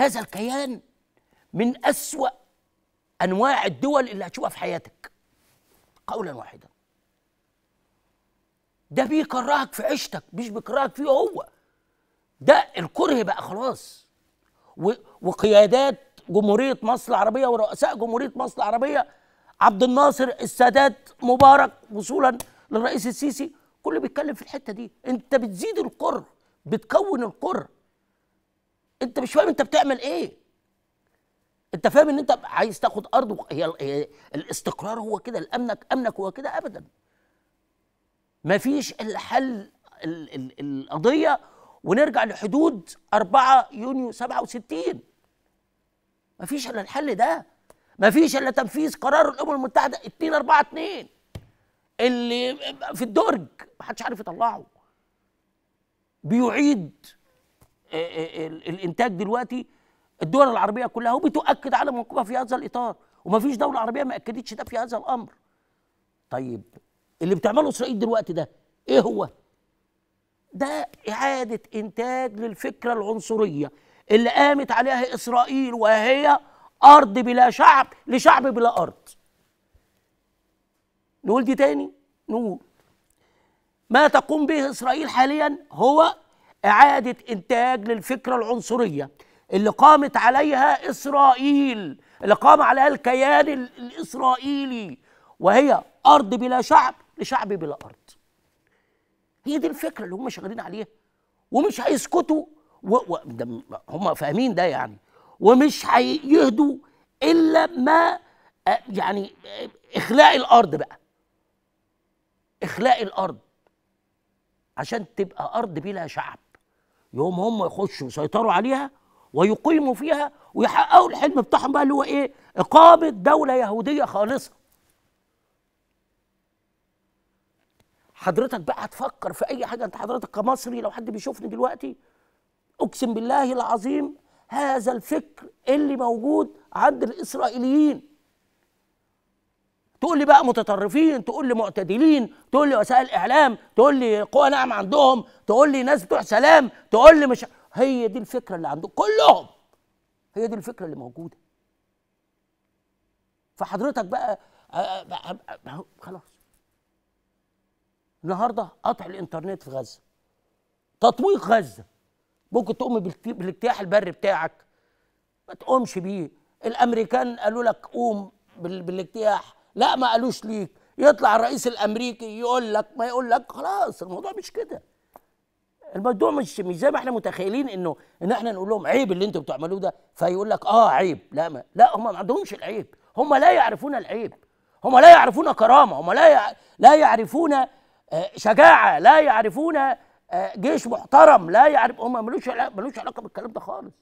هذا الكيان من أسوأ أنواع الدول اللي هتشوفها في حياتك قولا واحدا ده بيكرهك في عيشتك مش بيكرهك فيه هو ده الكره بقى خلاص وقيادات جمهورية مصر العربية ورؤساء جمهورية مصر العربية عبد الناصر السادات مبارك وصولا للرئيس السيسي كله بيتكلم في الحتة دي انت بتزيد الكره بتكون الكره انت مش فاهم انت بتعمل ايه انت فاهم ان انت عايز تاخد ارض هي الاستقرار هو كده الامنك امنك هو كده ابدا ما فيش الا حل القضيه ونرجع لحدود 4 يونيو 67 ما فيش الا الحل ده ما فيش الا تنفيذ قرار الامم المتحده 2 4 2 اللي في الدرج ما حدش عارف يطلعه بيعيد آه، آه، الانتاج دلوقتي الدول العربيه كلها وبتؤكد على موقفها في هذا الاطار ومفيش دوله عربيه ما اكدتش ده في هذا الامر طيب اللي بتعمله اسرائيل دلوقتي ده ايه هو ده اعاده انتاج للفكره العنصريه اللي قامت عليها اسرائيل وهي ارض بلا شعب لشعب بلا ارض نقول دي تاني نقول ما تقوم به اسرائيل حاليا هو إعادة إنتاج للفكرة العنصرية اللي قامت عليها إسرائيل اللي قام عليها الكيان الإسرائيلي وهي أرض بلا شعب لشعب بلا أرض هي دي الفكرة اللي هم شغالين عليها ومش هيسكتوا و... و... هم فاهمين ده يعني ومش هيهدوا إلا ما آه، يعني آه، إخلاء الأرض بقى إخلاء الأرض عشان تبقى أرض بلا شعب يوم هم يخشوا يسيطروا عليها ويقيموا فيها ويحققوا الحلم بتاعهم بقى اللي هو ايه؟ اقامه دوله يهوديه خالصه. حضرتك بقى هتفكر في اي حاجه انت حضرتك كمصري لو حد بيشوفني دلوقتي اقسم بالله العظيم هذا الفكر اللي موجود عند الاسرائيليين تقول لي بقى متطرفين تقول لي معتدلين تقول لي وسائل اعلام تقول لي قوى نعم عندهم تقول لي ناس بتوع سلام تقول لي مش هي دي الفكره اللي عندهم كلهم هي دي الفكره اللي موجوده فحضرتك بقى آه، آه، آه، خلاص النهارده قطع الانترنت في غزه تطويق غزه ممكن تقوم بالاجتياح البري بتاعك ما تقومش بيه الامريكان قالوا لك قوم بالاجتياح لا ما قالوش ليك يطلع الرئيس الامريكي يقول لك ما يقول لك خلاص الموضوع مش كده الموضوع مش مش زي ما احنا متخيلين انه ان احنا نقول لهم عيب اللي انتوا بتعملوه ده فيقول لك اه عيب لا ما لا هم ما عندهمش العيب هم لا يعرفون العيب هم لا يعرفون كرامه هم لا لا يعرفون آه، شجاعه لا يعرفون آه، جيش محترم لا يعرف هم ملوش ملوش علاقه بالكلام ده خالص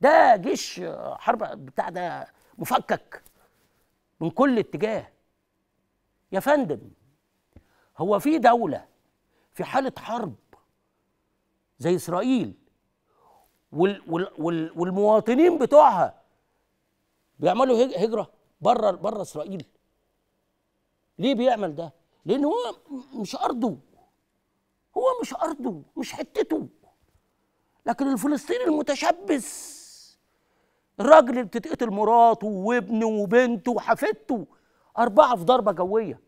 ده جيش حرب بتاع ده مفكك من كل اتجاه يا فندم هو في دولة في حالة حرب زي إسرائيل وال وال وال والمواطنين بتوعها بيعملوا هجرة بره بره إسرائيل ليه بيعمل ده؟ لأن هو مش أرضه هو مش أرضه مش حتته لكن الفلسطيني المتشبث الراجل اللي بتتقتل مراته وابنه وبنته وحفيدته أربعة في ضربة جوية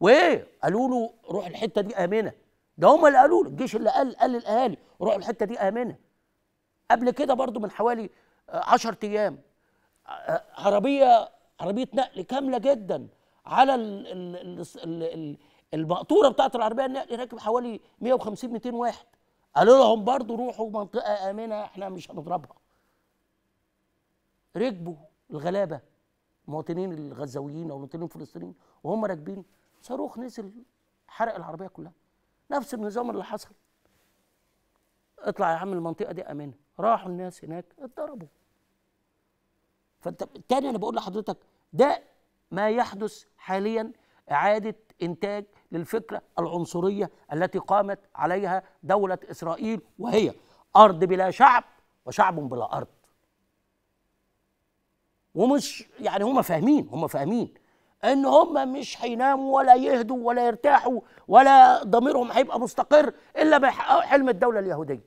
وإيه؟ قالوا له روح الحتة دي آمنة ده هم اللي قالوا له الجيش اللي قال قال للأهالي روحوا الحتة دي آمنة قبل كده برضو من حوالي 10 آه، أيام آه، آه، عربية عربية نقل كاملة جدا على ال ال ال المقطوره بتاعت العربيه النقل راكب حوالي 150 200 واحد قالوا لهم برضو روحوا منطقه امنه احنا مش هنضربها ركبوا الغلابه مواطنين الغزاويين او مواطنين الفلسطينيين وهم راكبين صاروخ نزل حرق العربيه كلها نفس النظام اللي حصل اطلع يا عم المنطقه دي امنه راحوا الناس هناك اتضربوا فانت تاني انا بقول لحضرتك ده ما يحدث حاليا اعاده انتاج للفكره العنصريه التي قامت عليها دوله اسرائيل وهي ارض بلا شعب وشعب بلا ارض ومش يعني هم فاهمين هم فاهمين ان هم مش هيناموا ولا يهدوا ولا يرتاحوا ولا ضميرهم هيبقى مستقر الا ما يحققوا حلم الدوله اليهوديه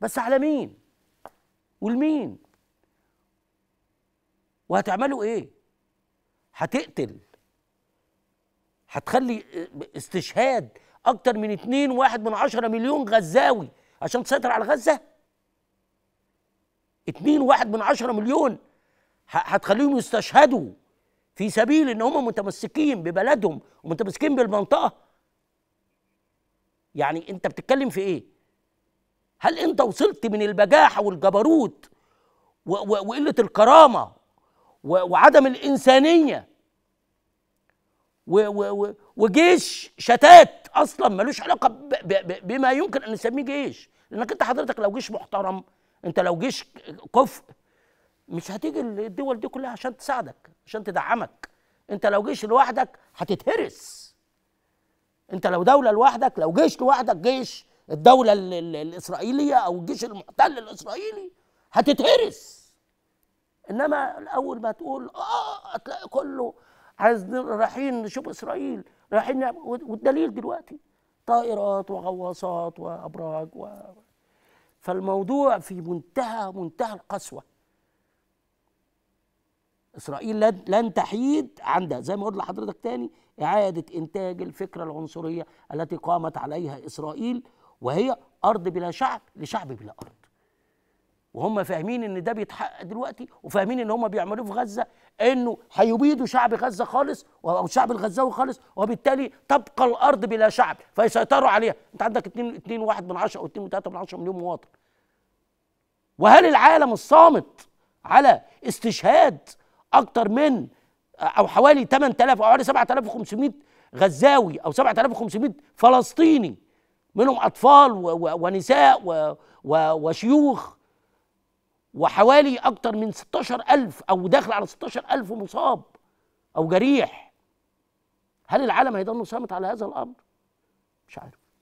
بس على مين والمين وهتعملوا ايه هتقتل هتخلي استشهاد اكتر من اتنين واحد من عشرة مليون غزاوي عشان تسيطر على غزة اتنين واحد من عشرة مليون هتخليهم يستشهدوا في سبيل ان هم متمسكين ببلدهم ومتمسكين بالمنطقه يعني انت بتتكلم في ايه هل انت وصلت من البجاحه والجبروت وقله الكرامه وعدم الانسانيه وجيش شتات اصلا ملوش علاقه بما يمكن ان نسميه جيش لانك انت حضرتك لو جيش محترم انت لو جيش كفء مش هتيجي الدول دي كلها عشان تساعدك عشان تدعمك انت لو جيش لوحدك هتتهرس انت لو دوله لوحدك لو جيش لوحدك جيش الدوله الاسرائيليه او الجيش المحتل الاسرائيلي هتتهرس انما الاول ما تقول اه هتلاقي كله عايز رايحين نشوف اسرائيل رايحين نعم، والدليل دلوقتي طائرات وغواصات وابراج و... فالموضوع في منتهى منتهى القسوه اسرائيل لن تحيد عندها زي ما قلت لحضرتك تاني اعاده انتاج الفكره العنصريه التي قامت عليها اسرائيل وهي ارض بلا شعب لشعب بلا ارض وهم فاهمين ان ده بيتحقق دلوقتي وفاهمين ان هم بيعملوه في غزه انه هيبيدوا شعب غزه خالص او الشعب الغزاوي خالص وبالتالي تبقى الارض بلا شعب فيسيطروا عليها انت عندك 2 2 1 من عشرة او 2 3 من عشرة مليون مواطن وهل العالم الصامت على استشهاد اكتر من او حوالي 8000 او حوالي 7500 غزاوي او 7500 فلسطيني منهم اطفال ونساء وشيوخ وحوالي اكتر من 16000 او داخل على 16000 مصاب او جريح هل العالم هيضل صامت على هذا الامر مش عارف